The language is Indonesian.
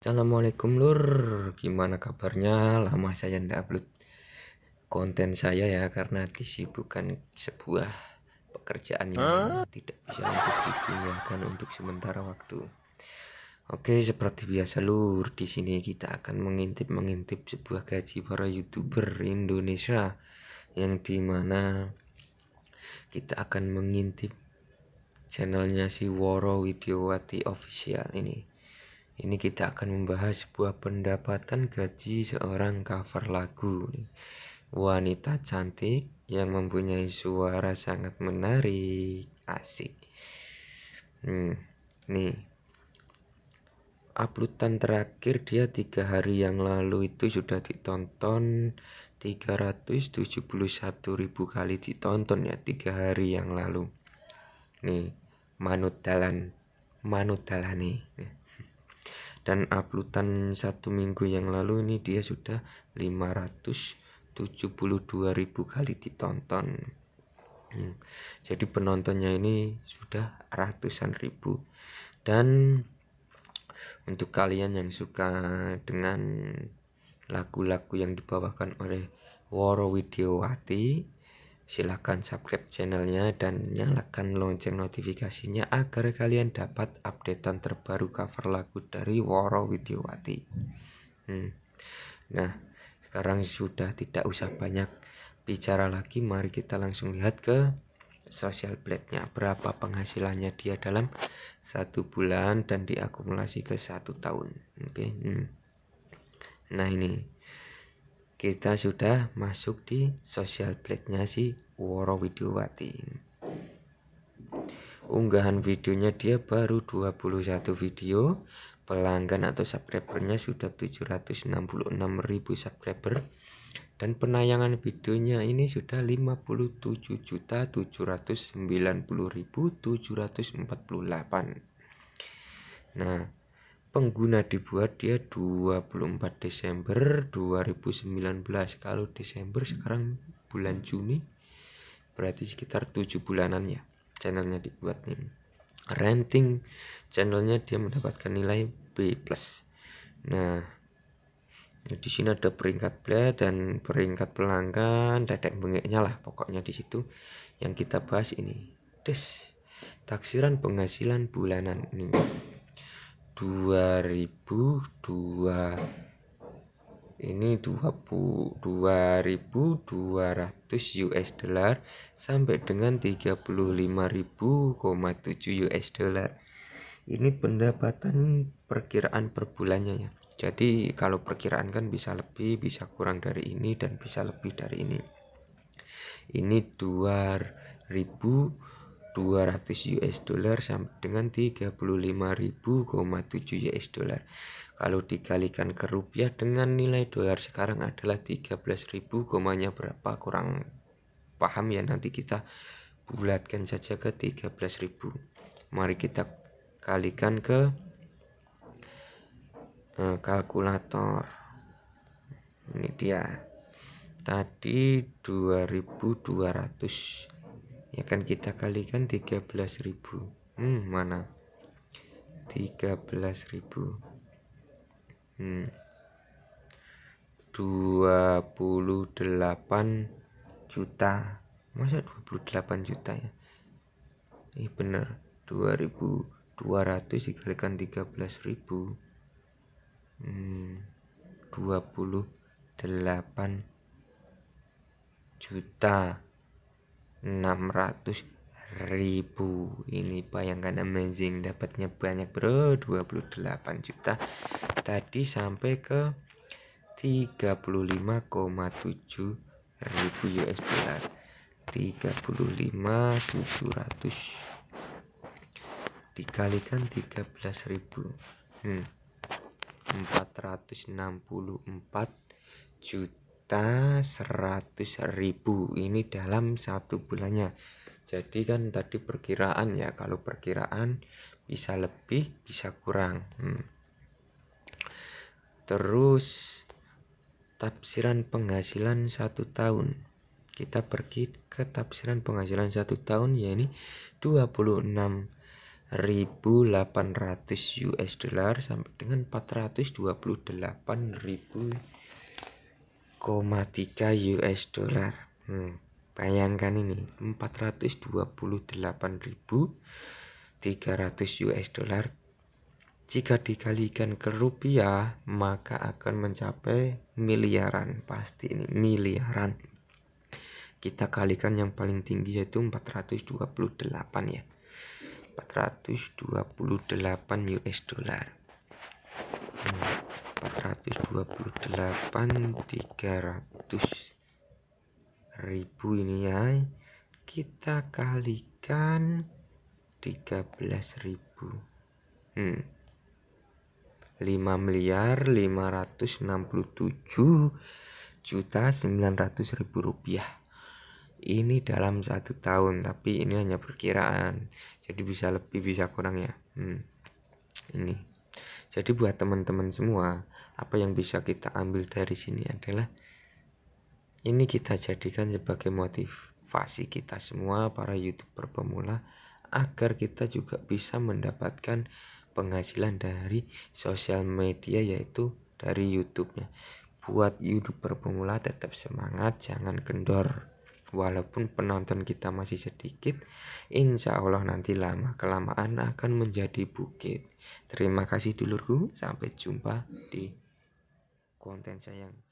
Assalamualaikum lur, gimana kabarnya? Lama saya tidak upload konten saya ya karena disibukkan sebuah pekerjaan yang huh? tidak bisa untuk digunakan untuk sementara waktu. Oke, seperti biasa lur, di sini kita akan mengintip-mengintip sebuah gaji para YouTuber Indonesia yang dimana kita akan mengintip channelnya si Woro Widiowati official ini ini kita akan membahas sebuah pendapatan gaji seorang cover lagu wanita cantik yang mempunyai suara sangat menarik asik hmm, nih uploadan terakhir dia tiga hari yang lalu itu sudah ditonton 371.000 kali ditonton ya tiga hari yang lalu nih manut dalan manut dalani nih dan uploadan satu minggu yang lalu ini dia sudah 572.000 kali ditonton hmm. jadi penontonnya ini sudah ratusan ribu dan untuk kalian yang suka dengan lagu-lagu yang dibawakan oleh Woro Widiowati Silahkan subscribe channelnya dan nyalakan lonceng notifikasinya agar kalian dapat updatean terbaru cover lagu dari Woro Widiyawati. Hmm. Nah, sekarang sudah tidak usah banyak bicara lagi, mari kita langsung lihat ke social blade-nya berapa penghasilannya dia dalam satu bulan dan diakumulasi ke satu tahun oke okay? hmm. nah ini kita sudah masuk di sosial blade-nya si Woro Widowati. unggahan videonya dia baru 21 video pelanggan atau subscribernya sudah 766.000 subscriber dan penayangan videonya ini sudah 57.790.748 nah pengguna dibuat dia 24 Desember 2019 kalau Desember sekarang bulan Juni berarti sekitar 7 bulanan ya channelnya dibuat nih ranting channelnya dia mendapatkan nilai B plus nah di sini ada peringkat blade dan peringkat pelanggan dedek bengeknya lah pokoknya di situ yang kita bahas ini des taksiran penghasilan bulanan nih 2002 ini 20 2200 US dollar sampai dengan 35.000,7 US dollar ini pendapatan perkiraan per bulannya ya jadi kalau perkiraan kan bisa lebih bisa kurang dari ini dan bisa lebih dari ini ini 2000 200 US dollar sampai dengan 35.000,7 US dollar. Kalau dikalikan ke rupiah dengan nilai dolar sekarang adalah 13.000, komanya berapa kurang paham ya nanti kita bulatkan saja ke 13.000. Mari kita kalikan ke eh, kalkulator. Ini dia. Tadi 2200 ya kan kita kalikan 13.000 hmm mana 13.000 hmm 28 juta masa 28 juta ya ini eh, bener 2200 dikalikan 13.000 hmm 28 juta 600 ribu ini bayangkan amazing dapatnya banyak bro 28 juta tadi sampai ke 35,7 ribu USD 35.700 dikalikan 13.000 hmm, 464 juta 100 ribu ini dalam satu bulannya jadi kan tadi perkiraan ya kalau perkiraan bisa lebih bisa kurang hmm. terus tafsiran penghasilan satu tahun kita pergi ke tafsiran penghasilan satu tahun yakni 1800 US dollar sampai dengan 428.000 US dollar. Hmm, bayangkan ini 428.300 US dollar jika dikalikan ke rupiah maka akan mencapai miliaran pasti ini miliaran kita kalikan yang paling tinggi yaitu 428 ya 428 US dollar hmm. 428 300 ribu ini ya kita kalikan 13.000 hmm. 5 miliar 567 juta 900 ribu rupiah ini dalam satu tahun tapi ini hanya perkiraan jadi bisa lebih bisa kurang ya hmm. ini jadi buat teman-teman semua, apa yang bisa kita ambil dari sini adalah ini kita jadikan sebagai motivasi kita semua para youtuber pemula agar kita juga bisa mendapatkan penghasilan dari sosial media yaitu dari YouTube-nya. Buat youtuber pemula tetap semangat, jangan kendor walaupun penonton kita masih sedikit, insya Allah nanti lama kelamaan akan menjadi bukit. Terima kasih dulurku, sampai jumpa di konten saya yang